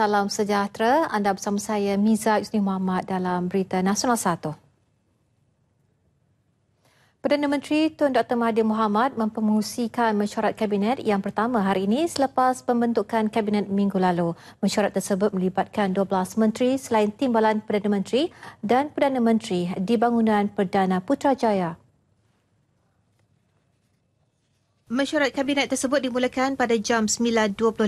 Salam sejahtera. Anda bersama saya Miza Yusni Muhammad dalam Berita Nasional 1. Perdana Menteri Tun Dr. Mahathir Mohamad mempengusikan mesyuarat kabinet yang pertama hari ini selepas pembentukan kabinet minggu lalu. Mesyuarat tersebut melibatkan 12 menteri selain timbalan Perdana Menteri dan Perdana Menteri di bangunan Perdana Putrajaya. Mesyuarat kabinet tersebut dimulakan pada jam 9.25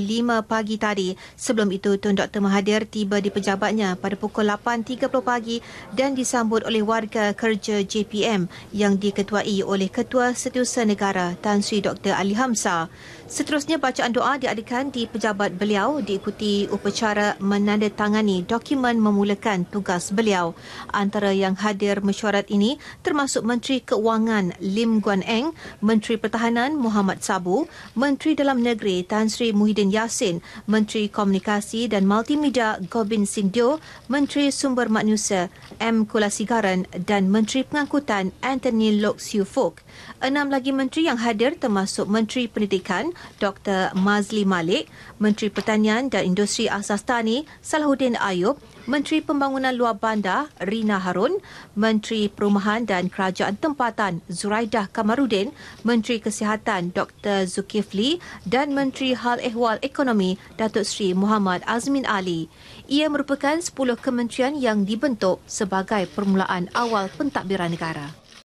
pagi tadi. Sebelum itu, Tun Dr. Mahathir tiba di pejabatnya pada pukul 8.30 pagi dan disambut oleh warga kerja JPM yang diketuai oleh Ketua Setiausaha Negara Tan Sri Dr. Ali Hamsa. Seterusnya, bacaan doa diadakan di pejabat beliau diikuti upacara menandatangani dokumen memulakan tugas beliau. Antara yang hadir mesyuarat ini termasuk Menteri Keuangan Lim Guan Eng, Menteri Pertahanan Muhammad Muhammad Sabu, Menteri Dalam Negeri Tan Sri Muhyiddin Yassin, Menteri Komunikasi dan Multimedia Gobind Singh Dio, Menteri Sumber Manusia M. Kulasigaran dan Menteri Pengangkutan Anthony Lok Siu Fok. Enam lagi menteri yang hadir termasuk Menteri Pendidikan Dr. Mazli Malik, Menteri Pertanian dan Industri Asas Tani Salahuddin Ayub, Menteri Pembangunan Luar Bandar Rina Harun, Menteri Perumahan dan Kerajaan Tempatan Zuraidah Kamarudin, Menteri Kesihatan Dr. Zulkifli dan Menteri Hal Ehwal Ekonomi Datuk Seri Muhammad Azmin Ali. Ia merupakan 10 kementerian yang dibentuk sebagai permulaan awal pentadbiran negara.